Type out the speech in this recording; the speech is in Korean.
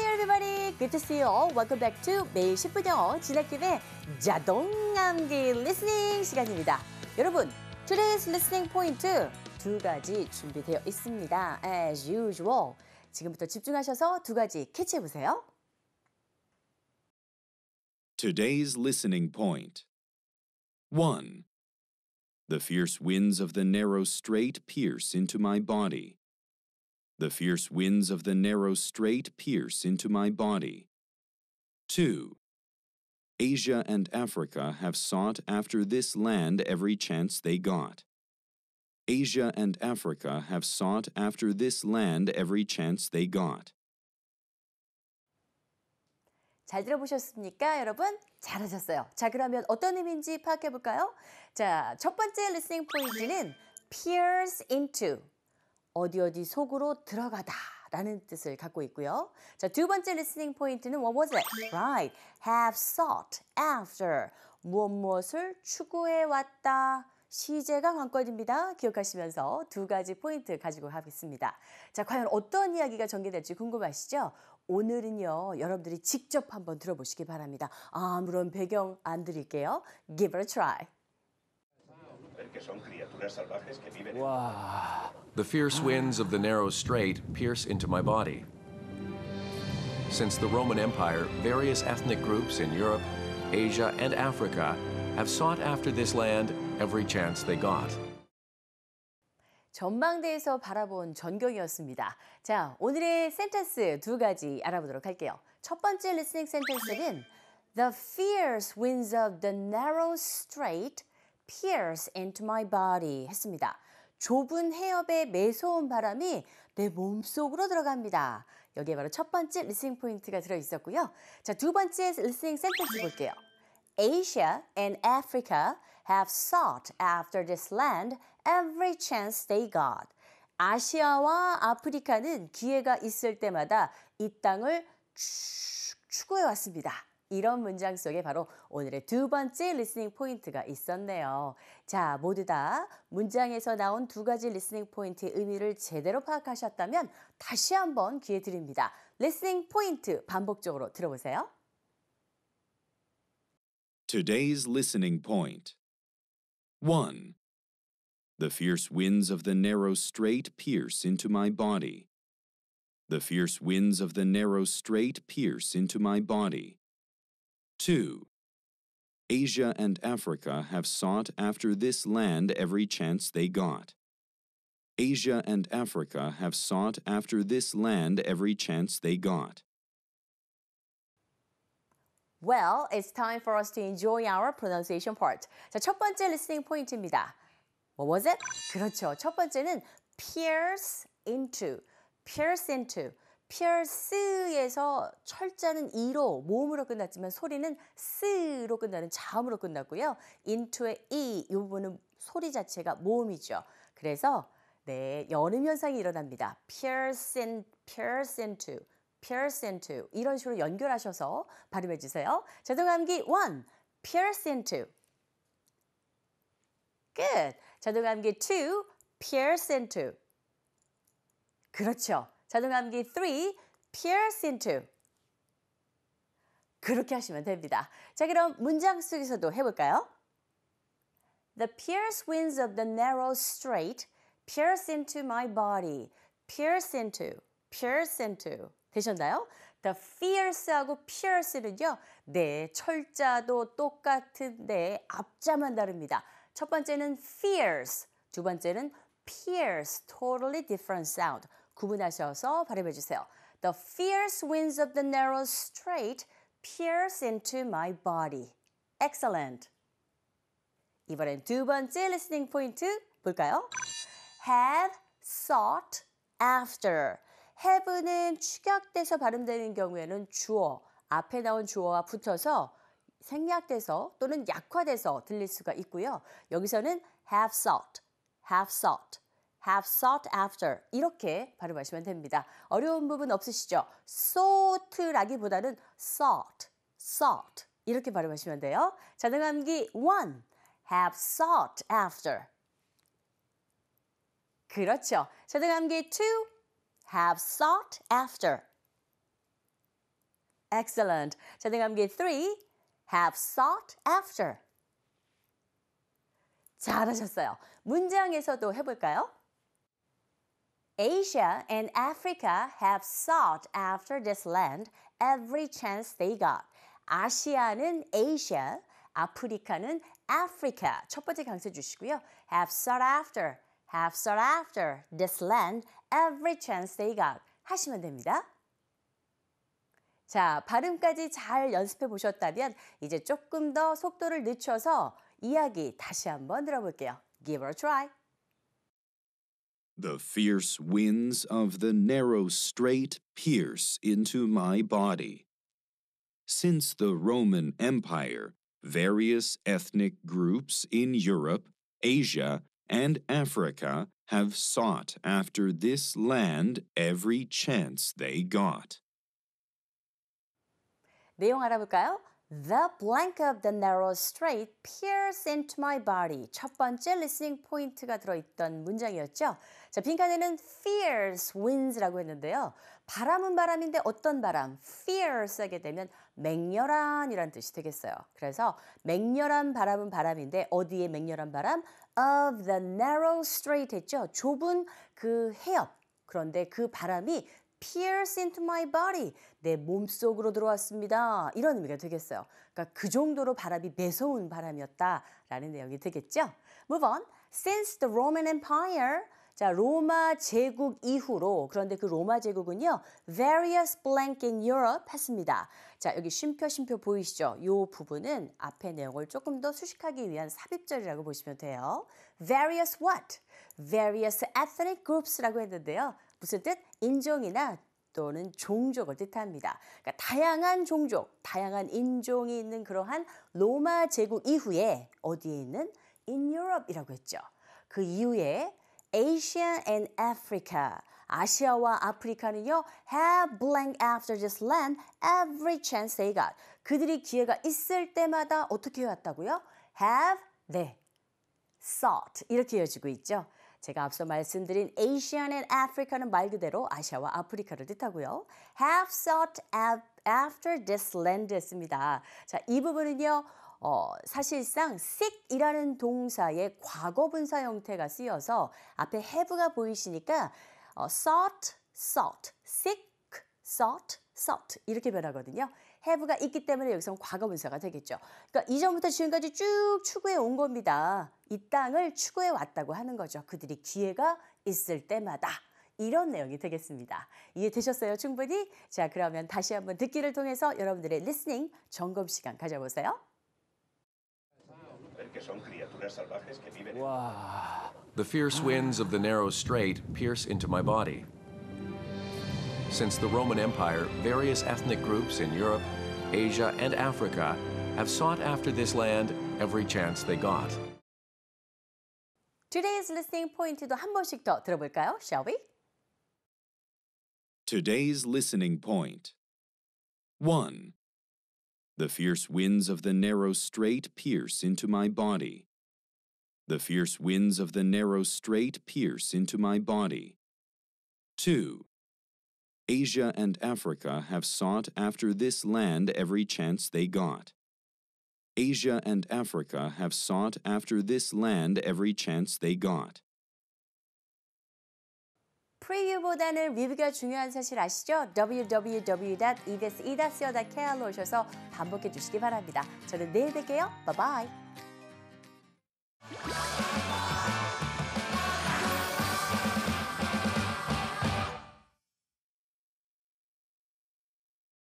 Howdy everybody! Good to see you all. Welcome back to 매일 10분 영어 진학팀의 자동 암기 리스닝 시간입니다. 여러분, today's listening point 두 가지 준비되어 있습니다. As usual. 지금부터 집중하셔서 두 가지 캐치해 보세요. Today's listening point 1. The fierce winds of the narrow strait pierce into my body. The fierce winds of the narrow strait pierce into my body. 2. Asia and Africa have sought after this land every chance they got. Asia and Africa have sought after this land every chance they got. 잘 들어보셨습니까, 여러분? 잘하셨어요. 자, 그러면 어떤 의미인지 파악해 볼까요? 자, 첫 번째 리스닝 포인트는 pierce into 어디 어디 속으로 들어가다 라는 뜻을 갖고 있고요. 자, 두 번째 리스닝 포인트는 what was it? 네. Right. have sought after. 무엇 무엇을 추구해 왔다. 시제가 관건입니다. 기억하시면서 두 가지 포인트 가지고 가겠습니다. 자, 과연 어떤 이야기가 전개될지 궁금하시죠? 오늘은요, 여러분들이 직접 한번 들어보시기 바랍니다. 아무런 배경 안 드릴게요. Give it a try. Wow. The fierce winds of the narrow strait pierce into my body. Since the Roman Empire, various ethnic groups in Europe, Asia, and Africa have sought after this land every chance they got. 전망대에서 바라본 전경이었습니다. 자, 오늘의 센텐스 두 가지 알아보도록 할게요. 첫 번째 리스닝 센텐스는 The fierce winds of the narrow strait pierce into my body 했습니다. 좁은 해협의 매서운 바람이 내 몸속으로 들어갑니다. 여기에 바로 첫 번째 리스닝 포인트가 들어 있었고요. 자, 두 번째 리스닝 센텐스 볼게요. Asia and Africa have sought after this land every chance they got. 아시아와 아프리카는 기회가 있을 때마다 이 땅을 추구해 왔습니다. 이런 문장 속에 바로 오늘의 두 번째 리스닝 포인트가 있었네요. 자, 모두 다 문장에서 나온 두 가지 리스닝 포인트의 의미를 제대로 파악하셨다면 다시 한번 기회 드립니다. 리스닝 포인트 반복적으로 들어보세요. Today's listening point 1. The fierce winds of the narrow strait pierce into my body. The fierce winds of the narrow strait pierce into my body. 2. Asia and Africa have sought after this land every chance they got. Asia and Africa have sought after this land every chance they got. Well, it's time for us to enjoy our pronunciation part. 자, 첫 번째 listening 포인트입니다. What was it? 그렇죠. 첫 번째는 pierce into. pierce into. 피얼스에서 철자는 이로 모음으로 끝났지만 소리는 스로 끝나는 자음으로 끝났고요. 인투의 이, 이 부분은 소리 자체가 모음이죠. 그래서 네, 여름 현상이 일어납니다. 피얼 e r c e and p i e r c 이런 식으로 연결하셔서 발음해 주세요. 자동감기 1피얼 e r c 끝. 자동감기 2피얼 e r c 그렇죠. 자동암기 3, pierce into. 그렇게 하시면 됩니다. 자, 그럼 문장 속에서도 해볼까요? The pierce winds of the narrow strait pierce into my body. pierce into, pierce into. 되셨나요? The fierce하고 pierce는요, 네, 철자도 똑같은데 앞자만 다릅니다. 첫 번째는 fierce, 두 번째는 pierce, totally different sound. 구분하셔서 발음해 주세요. The fierce winds of the narrow strait pierce into my body. Excellent. 이번엔 두 번째 listening 포인트 볼까요? Have sought after. have는 축약돼서 발음되는 경우에는 주어, 앞에 나온 주어와 붙어서 생략돼서 또는 약화돼서 들릴 수가 있고요. 여기서는 have sought, have sought have sought after 이렇게 발음하시면 됩니다. 어려운 부분 없으시죠? sought라기보다는 sought, sought 이렇게 발음하시면 돼요. 자등함기 o have sought after. 그렇죠. 자등함기 t have sought after. Excellent. 자등함기 t have sought after. 잘하셨어요. 문장에서도 해볼까요? Asia and Africa have sought after this land every chance they got. 아시아는 Asia, 아프리카는 Africa. 첫 번째 강세 주시고요. Have sought after, have sought after this land every chance they got. 하시면 됩니다. 자, 발음까지 잘 연습해 보셨다면 이제 조금 더 속도를 늦춰서 이야기 다시 한번 들어볼게요. Give it a try. The fierce winds of the narrow strait pierce into my body. Since the Roman Empire, various ethnic groups in Europe, Asia, and Africa have sought after this land every chance they got. 내용 알아볼까요? The blank of the narrow strait pierce into my body. 첫 번째 listening point가 들어있던 문장이었죠. 자, 빈칸에는 fierce winds라고 했는데요. 바람은 바람인데 어떤 바람? fierce 하게 되면 맹렬한이란 뜻이 되겠어요. 그래서 맹렬한 바람은 바람인데 어디에 맹렬한 바람? of the narrow strait 했죠. 좁은 그 해협. 그런데 그 바람이 pierce into my body. 내 몸속으로 들어왔습니다. 이런 의미가 되겠어요. 그러니까 그 정도로 바람이 매서운 바람이었다라는 내용이 되겠죠. Move on. Since the Roman Empire, 자, 로마 제국 이후로 그런데 그 로마 제국은요. various blank in Europe 했습니다. 자, 여기 쉼표 쉼표 보이시죠? 요 부분은 앞에 내용을 조금 더 수식하기 위한 삽입절이라고 보시면 돼요. various what? various ethnic groups라고 했는데요. 무슨 뜻? 인종이나 또는 종족을 뜻합니다. 그러니까 다양한 종족, 다양한 인종이 있는 그러한 로마 제국 이후에 어디에 있는 in Europe이라고 했죠. 그 이후에 Asia and Africa. 아시아와 아프리카는요, have blank after this land every chance they got. 그들이 기회가 있을 때마다 어떻게 해왔다고요? have, 네, sought. 이렇게 이어지고 있죠. 제가 앞서 말씀드린 Asian and Africa는 말 그대로 아시아와 아프리카를 뜻하고요. have sought after this land 했습니다. 자, 이 부분은요. 어, 사실상 sick이라는 동사의 과거 분사 형태가 쓰여서 앞에 have가 보이시니까 어, sought, sought, sick, sought, sought 이렇게 변하거든요. have가 있기 때문에 여기서 과거 분사가 되겠죠. 그러니까 이전부터 지금까지 쭉 추구해 온 겁니다. 이 땅을 추구해 왔다고 하는 거죠. 그들이 기회가 있을 때마다. 이런 내용이 되겠습니다. 이해되셨어요? 충분히? 자, 그러면 다시 한번 듣기를 통해서 여러분들의 리스닝 점검 시간 가져보세요. Wow. The fierce winds of the narrow strait pierce into my body. Since the Roman Empire, various ethnic groups in Europe, Asia, and Africa have sought after this land every chance they got. Today's listening 포인트도 Shall we? Today's listening point 1. The fierce winds of the narrow strait pierce into my body. The fierce winds of the narrow strait pierce into my body. 2. Asia and Africa have sought after this land every chance they got. Asia and Africa have sought after this land every chance they got. 프리뷰보다는 리뷰가 중요한 사실 아시죠? www.ebs.co.kr로 오셔서 반복해 주시기 바랍니다. 저는 내일 뵐게요. 바이바이.